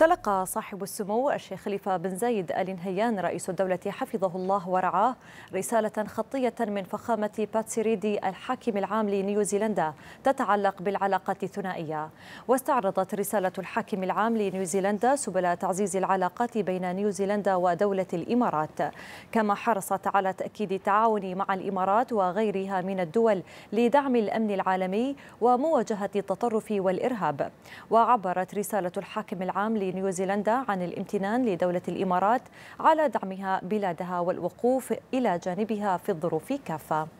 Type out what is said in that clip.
تلقى صاحب السمو الشيخ خليفة بن زايد آل نهيان رئيس الدولة حفظه الله ورعاه رسالة خطية من فخامة باتسيريدي الحاكم العام لنيوزيلندا تتعلق بالعلاقات الثنائية واستعرضت رسالة الحاكم العام لنيوزيلندا سبل تعزيز العلاقات بين نيوزيلندا ودولة الإمارات كما حرصت على تأكيد التعاون مع الإمارات وغيرها من الدول لدعم الأمن العالمي ومواجهة التطرف والإرهاب وعبرت رسالة الحاكم العام نيوزيلندا عن الامتنان لدولة الإمارات على دعمها بلادها والوقوف إلى جانبها في الظروف كافة